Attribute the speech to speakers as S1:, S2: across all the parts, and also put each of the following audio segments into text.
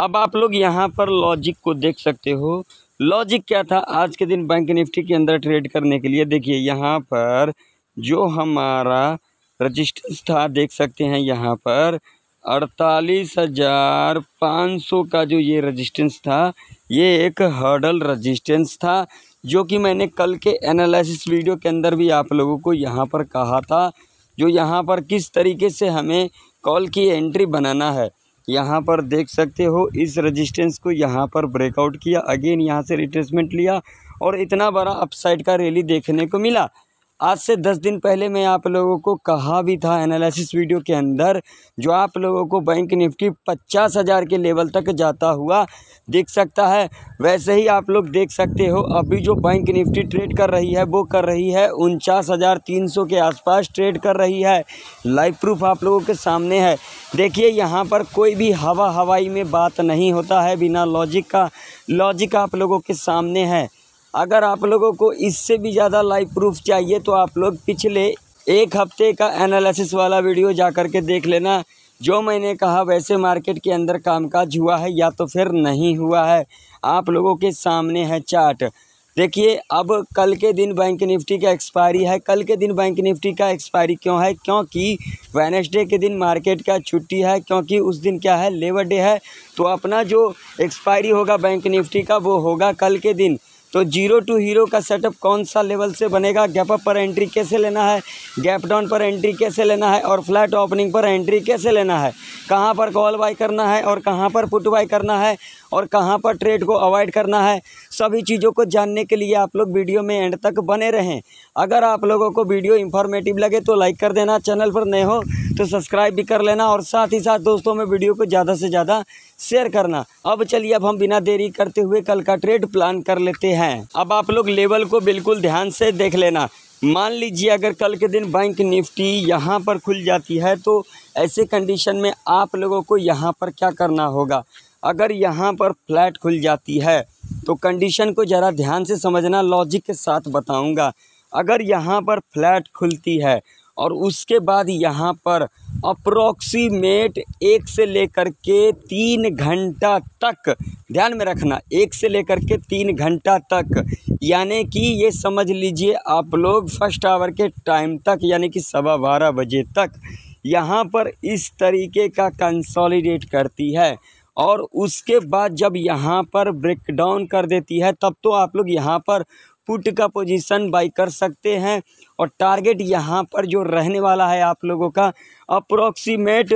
S1: अब आप लोग यहाँ पर लॉजिक को देख सकते हो लॉजिक क्या था आज के दिन बैंक निफ्टी के अंदर ट्रेड करने के लिए देखिए यहाँ पर जो हमारा रजिस्टेंस था देख सकते हैं यहाँ पर अड़तालीस हज़ार पाँच सौ का जो ये रजिस्टेंस था ये एक हर्डल रजिस्टेंस था जो कि मैंने कल के एनालिसिस वीडियो के अंदर भी आप लोगों को यहाँ पर कहा था जो यहाँ पर किस तरीके से हमें कॉल की एंट्री बनाना है यहाँ पर देख सकते हो इस रेजिस्टेंस को यहाँ पर ब्रेकआउट किया अगेन यहाँ से रिट्रेसमेंट लिया और इतना बड़ा अपसाइड का रैली देखने को मिला आज से दस दिन पहले मैं आप लोगों को कहा भी था एनालिसिस वीडियो के अंदर जो आप लोगों को बैंक निफ्टी पचास हज़ार के लेवल तक जाता हुआ देख सकता है वैसे ही आप लोग देख सकते हो अभी जो बैंक निफ्टी ट्रेड कर रही है वो कर रही है उनचास हज़ार तीन सौ के आसपास ट्रेड कर रही है लाइव प्रूफ आप लोगों के सामने है देखिए यहाँ पर कोई भी हवा हवाई में बात नहीं होता है बिना लॉजिक का लॉजिक आप लोगों के सामने है अगर आप लोगों को इससे भी ज़्यादा लाइव प्रूफ चाहिए तो आप लोग पिछले एक हफ्ते का एनालिसिस वाला वीडियो जा कर के देख लेना जो मैंने कहा वैसे मार्केट के अंदर कामकाज हुआ है या तो फिर नहीं हुआ है आप लोगों के सामने है चार्ट देखिए अब कल के दिन बैंक निफ्टी का एक्सपायरी है कल के दिन बैंक निफ्टी का एक्सपायरी क्यों है क्योंकि वेनेसडे के दिन मार्केट का छुट्टी है क्योंकि उस दिन क्या है लेबर डे है तो अपना जो एक्सपायरी होगा बैंक निफ्टी का वो होगा कल के दिन तो जीरो टू हीरो का सेटअप कौन सा लेवल से बनेगा गैप अप पर एंट्री कैसे लेना है गैप डाउन पर एंट्री कैसे लेना है और फ्लैट ओपनिंग पर एंट्री कैसे लेना है कहाँ पर कॉल बाई करना है और कहाँ पर पुट बाई करना है और कहाँ पर ट्रेड को अवॉइड करना है सभी चीज़ों को जानने के लिए आप लोग वीडियो में एंड तक बने रहें अगर आप लोगों को वीडियो इन्फॉर्मेटिव लगे तो लाइक कर देना चैनल पर नए हो तो सब्सक्राइब भी कर लेना और साथ ही साथ दोस्तों में वीडियो को ज़्यादा से ज़्यादा शेयर करना अब चलिए अब हम बिना देरी करते हुए कल का ट्रेड प्लान कर लेते हैं अब आप लोग लेवल को बिल्कुल ध्यान से देख लेना मान लीजिए अगर कल के दिन बैंक निफ्टी यहाँ पर खुल जाती है तो ऐसे कंडीशन में आप लोगों को यहाँ पर क्या करना होगा अगर यहाँ पर फ्लैट खुल जाती है तो कंडीशन को ज़रा ध्यान से समझना लॉजिक के साथ बताऊँगा अगर यहाँ पर फ्लैट खुलती है और उसके बाद यहाँ पर अप्रोक्सीमेट एक से लेकर के तीन घंटा तक ध्यान में रखना एक से लेकर के तीन घंटा तक यानी कि ये समझ लीजिए आप लोग फर्स्ट आवर के टाइम तक यानी कि सवा बारह बजे तक यहाँ पर इस तरीके का कंसोलिडेट करती है और उसके बाद जब यहाँ पर ब्रेक डाउन कर देती है तब तो आप लोग यहाँ पर पुट का पोजीशन बाई कर सकते हैं और टारगेट यहाँ पर जो रहने वाला है आप लोगों का अप्रोक्सीमेट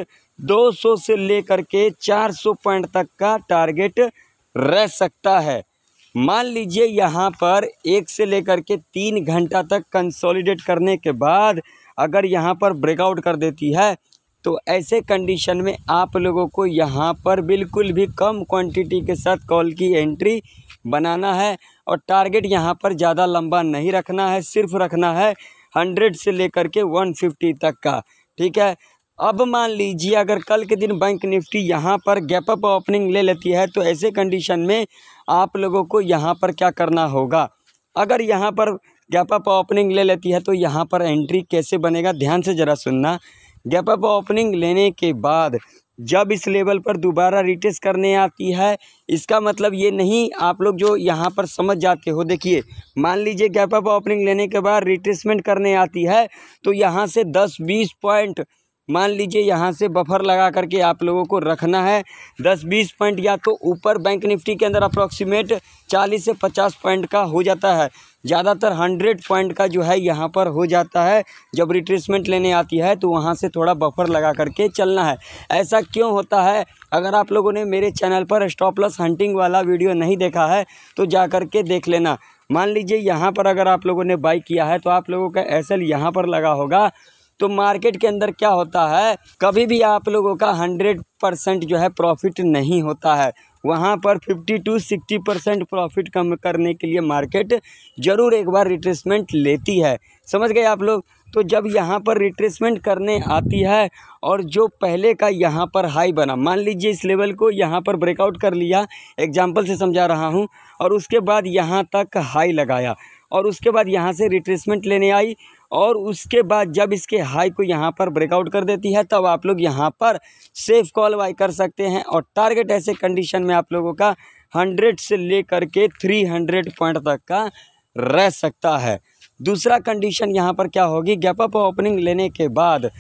S1: 200 से लेकर के 400 पॉइंट तक का टारगेट रह सकता है मान लीजिए यहाँ पर एक से लेकर के तीन घंटा तक कंसोलिडेट करने के बाद अगर यहाँ पर ब्रेकआउट कर देती है तो ऐसे कंडीशन में आप लोगों को यहाँ पर बिल्कुल भी कम क्वांटिटी के साथ कॉल की एंट्री बनाना है और टारगेट यहाँ पर ज़्यादा लंबा नहीं रखना है सिर्फ रखना है हंड्रेड से लेकर के वन फिफ्टी तक का ठीक है अब मान लीजिए अगर कल के दिन बैंक निफ्टी यहाँ पर गैप अप ओपनिंग ले लेती है तो ऐसे कंडीशन में आप लोगों को यहाँ पर क्या करना होगा अगर यहाँ पर गैप अप ओपनिंग ले लेती है तो यहाँ पर एंट्री कैसे बनेगा ध्यान से ज़रा सुनना गैप अप ओपनिंग लेने के बाद जब इस लेवल पर दोबारा रिटेस्ट करने आती है इसका मतलब ये नहीं आप लोग जो यहाँ पर समझ जाते हो देखिए मान लीजिए गैप अप ओपनिंग लेने के बाद रिट्रेसमेंट करने आती है तो यहाँ से दस बीस पॉइंट मान लीजिए यहाँ से बफर लगा करके आप लोगों को रखना है दस बीस पॉइंट या तो ऊपर बैंक निफ्टी के अंदर अप्रॉक्सीमेट चालीस से पचास पॉइंट का हो जाता है ज़्यादातर हंड्रेड पॉइंट का जो है यहाँ पर हो जाता है जब रिट्रेसमेंट लेने आती है तो वहाँ से थोड़ा बफर लगा करके चलना है ऐसा क्यों होता है अगर आप लोगों ने मेरे चैनल पर स्टॉपलस हंटिंग वाला वीडियो नहीं देखा है तो जा कर के देख लेना मान लीजिए यहाँ पर अगर आप लोगों ने बाई किया है तो आप लोगों का एसल यहाँ पर लगा होगा तो मार्केट के अंदर क्या होता है कभी भी आप लोगों का हंड्रेड परसेंट जो है प्रॉफिट नहीं होता है वहाँ पर 50 टू 60 परसेंट प्रॉफिट कम करने के लिए मार्केट ज़रूर एक बार रिट्रेसमेंट लेती है समझ गए आप लोग तो जब यहाँ पर रिट्रेसमेंट करने आती है और जो पहले का यहाँ पर हाई बना मान लीजिए इस लेवल को यहाँ पर ब्रेकआउट कर लिया एग्जाम्पल से समझा रहा हूँ और उसके बाद यहाँ तक हाई लगाया और उसके बाद यहाँ से रिट्रेसमेंट लेने आई और उसके बाद जब इसके हाई को यहाँ पर ब्रेकआउट कर देती है तब आप लोग यहाँ पर सेफ कॉल बाई कर सकते हैं और टारगेट ऐसे कंडीशन में आप लोगों का हंड्रेड से लेकर के थ्री हंड्रेड पॉइंट तक का रह सकता है दूसरा कंडीशन यहाँ पर क्या होगी गैप अप ओपनिंग लेने के बाद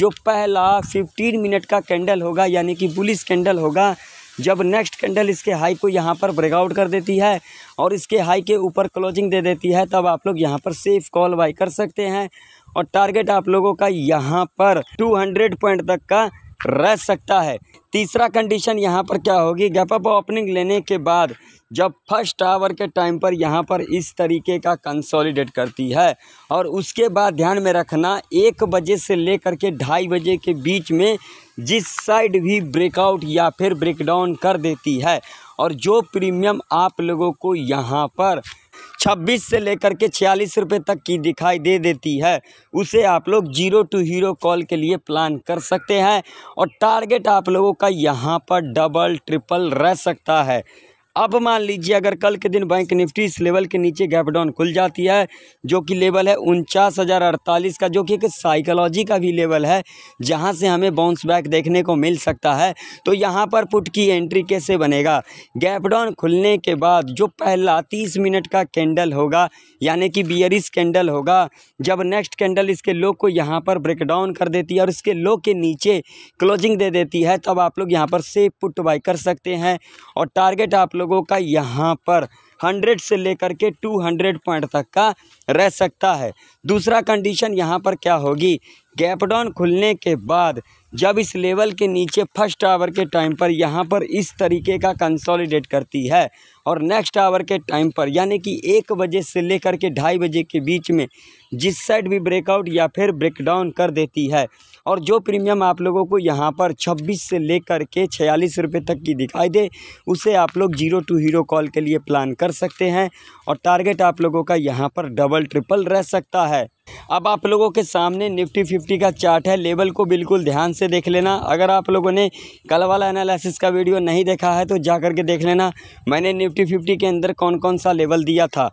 S1: जो पहला 15 मिनट का कैंडल होगा यानी कि बुलिस कैंडल होगा जब नेक्स्ट कैंडल इसके हाई को यहाँ पर ब्रेकआउट कर देती है और इसके हाई के ऊपर क्लोजिंग दे देती है तब आप लोग यहाँ पर सेफ कॉल बाई कर सकते हैं और टारगेट आप लोगों का यहाँ पर 200 पॉइंट तक का रह सकता है तीसरा कंडीशन यहाँ पर क्या होगी गैप अप ओपनिंग लेने के बाद जब फर्स्ट आवर के टाइम पर यहाँ पर इस तरीके का कंसोलिडेट करती है और उसके बाद ध्यान में रखना एक बजे से लेकर के ढाई बजे के बीच में जिस साइड भी ब्रेकआउट या फिर ब्रेकडाउन कर देती है और जो प्रीमियम आप लोगों को यहाँ पर छब्बीस से लेकर के छियालीस रुपये तक की दिखाई दे देती है उसे आप लोग जीरो टू हीरो कॉल के लिए प्लान कर सकते हैं और टारगेट आप लोगों का यहाँ पर डबल ट्रिपल रह सकता है अब मान लीजिए अगर कल के दिन बैंक निफ्टी इस लेवल के नीचे गैप डाउन खुल जाती है जो कि लेवल है उनचास हज़ार अड़तालीस का जो कि एक साइकोलॉजी का भी लेवल है जहां से हमें बाउंस बैक देखने को मिल सकता है तो यहां पर पुट की एंट्री कैसे बनेगा गैप डाउन खुलने के बाद जो पहला तीस मिनट का कैंडल होगा यानी कि बियरिस कैंडल होगा जब नेक्स्ट कैंडल इसके लो को यहाँ पर ब्रेक डाउन कर देती है और इसके लो के नीचे क्लोजिंग दे देती है तब आप लोग यहाँ पर सेफ पुट बाई कर सकते हैं और टारगेट आप लोगों का यहाँ पर हंड्रेड से लेकर के टू हंड्रेड पॉइंट तक का रह सकता है दूसरा कंडीशन यहाँ पर क्या होगी गैप डाउन खुलने के बाद जब इस लेवल के नीचे फर्स्ट आवर के टाइम पर यहाँ पर इस तरीके का कंसोलिडेट करती है और नेक्स्ट आवर के टाइम पर यानी कि एक बजे से लेकर के ढाई बजे के बीच में जिस साइड भी ब्रेकआउट या फिर ब्रेकडाउन कर देती है और जो प्रीमियम आप लोगों को यहाँ पर 26 से लेकर के छियालीस रुपये तक की दिखाई दे उसे आप लोग जीरो टू हीरो कॉल के लिए प्लान कर सकते हैं और टारगेट आप लोगों का यहाँ पर डबल ट्रिपल रह सकता है अब आप लोगों के सामने निफ्टी फिफ्टी का चार्ट है लेवल को बिल्कुल ध्यान से देख लेना अगर आप लोगों ने कल वाला एनालिसिस का वीडियो नहीं देखा है तो जा कर के देख लेना मैंने निफ्टी फिफ्टी के अंदर कौन कौन सा लेवल दिया था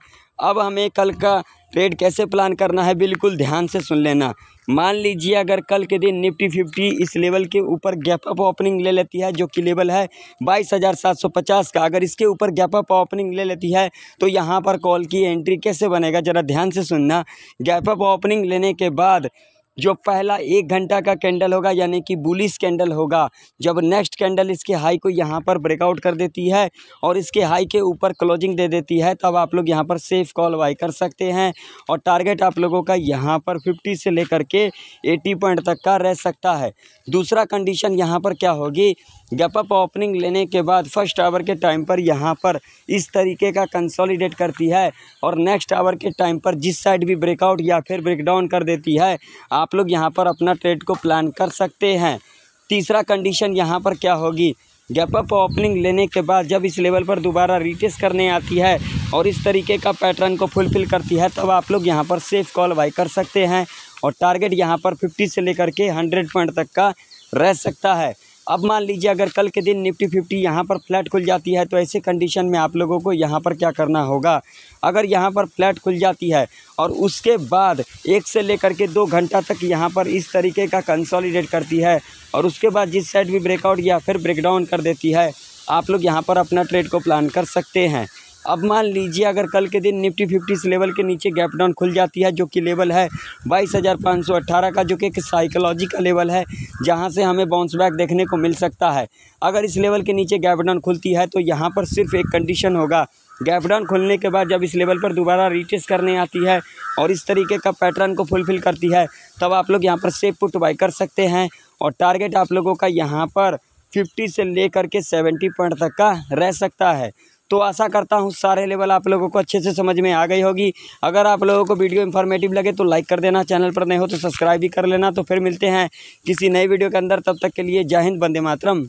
S1: अब हमें कल का ट्रेड कैसे प्लान करना है बिल्कुल ध्यान से सुन लेना मान लीजिए अगर कल के दिन निफ्टी फिफ्टी इस लेवल के ऊपर गैप अप ओपनिंग ले लेती है जो कि लेवल है बाईस हज़ार सात सौ पचास का अगर इसके ऊपर गैप अप ओपनिंग ले लेती है तो यहाँ पर कॉल की एंट्री कैसे बनेगा ज़रा ध्यान से सुनना गैप अप ओपनिंग लेने के बाद जो पहला एक घंटा का कैंडल होगा यानी कि बुलिस कैंडल होगा जब नेक्स्ट कैंडल इसके हाई को यहाँ पर ब्रेकआउट कर देती है और इसके हाई के ऊपर क्लोजिंग दे देती है तब आप लोग यहाँ पर सेफ कॉल वाई कर सकते हैं और टारगेट आप लोगों का यहाँ पर फिफ्टी से लेकर के एटी पॉइंट तक का रह सकता है दूसरा कंडीशन यहाँ पर क्या होगी गप अप ओपनिंग लेने के बाद फर्स्ट आवर के टाइम पर यहाँ पर इस तरीके का कंसोलिडेट करती है और नेक्स्ट आवर के टाइम पर जिस साइड भी ब्रेकआउट या फिर ब्रेकडाउन कर देती है आप आप लोग यहाँ पर अपना ट्रेड को प्लान कर सकते हैं तीसरा कंडीशन यहाँ पर क्या होगी गैप अप ओपनिंग लेने के बाद जब इस लेवल पर दोबारा रिटेस करने आती है और इस तरीके का पैटर्न को फुलफिल करती है तब आप लोग यहाँ पर सेफ कॉल बाई कर सकते हैं और टारगेट यहाँ पर 50 से लेकर के 100 पॉइंट तक का रह सकता है अब मान लीजिए अगर कल के दिन निफ्टी फिफ्टी यहाँ पर फ्लैट खुल जाती है तो ऐसे कंडीशन में आप लोगों को यहाँ पर क्या करना होगा अगर यहाँ पर फ्लैट खुल जाती है और उसके बाद एक से लेकर के दो घंटा तक यहाँ पर इस तरीके का कंसोलिडेट करती है और उसके बाद जिस साइड भी ब्रेकआउट या फिर ब्रेकडाउन कर देती है आप लोग यहाँ पर अपना ट्रेड को प्लान कर सकते हैं अब मान लीजिए अगर कल के दिन निफ्टी फिफ्टी इस लेवल के नीचे गैप डाउन खुल जाती है जो कि लेवल है बाईस हज़ार पाँच सौ अट्ठारह का जो कि एक साइकोलॉजी का लेवल है जहाँ से हमें बाउंस बैक देखने को मिल सकता है अगर इस लेवल के नीचे गैप डाउन खुलती है तो यहाँ पर सिर्फ एक कंडीशन होगा गैप डाउन खुलने के बाद जब इस लेवल पर दोबारा रिटेस करने आती है और इस तरीके का पैटर्न को फुलफिल करती है तब आप लोग यहाँ पर सेफ पुट बाई कर सकते हैं और टारगेट आप लोगों का यहाँ पर फिफ्टी से लेकर के सेवेंटी पॉइंट तक का रह सकता है तो आशा करता हूँ सारे लेवल आप लोगों को अच्छे से समझ में आ गई होगी अगर आप लोगों को वीडियो इन्फॉर्मेटिव लगे तो लाइक कर देना चैनल पर नहीं हो तो सब्सक्राइब भी कर लेना तो फिर मिलते हैं किसी नए वीडियो के अंदर तब तक के लिए जय हिंद बंदे मातरम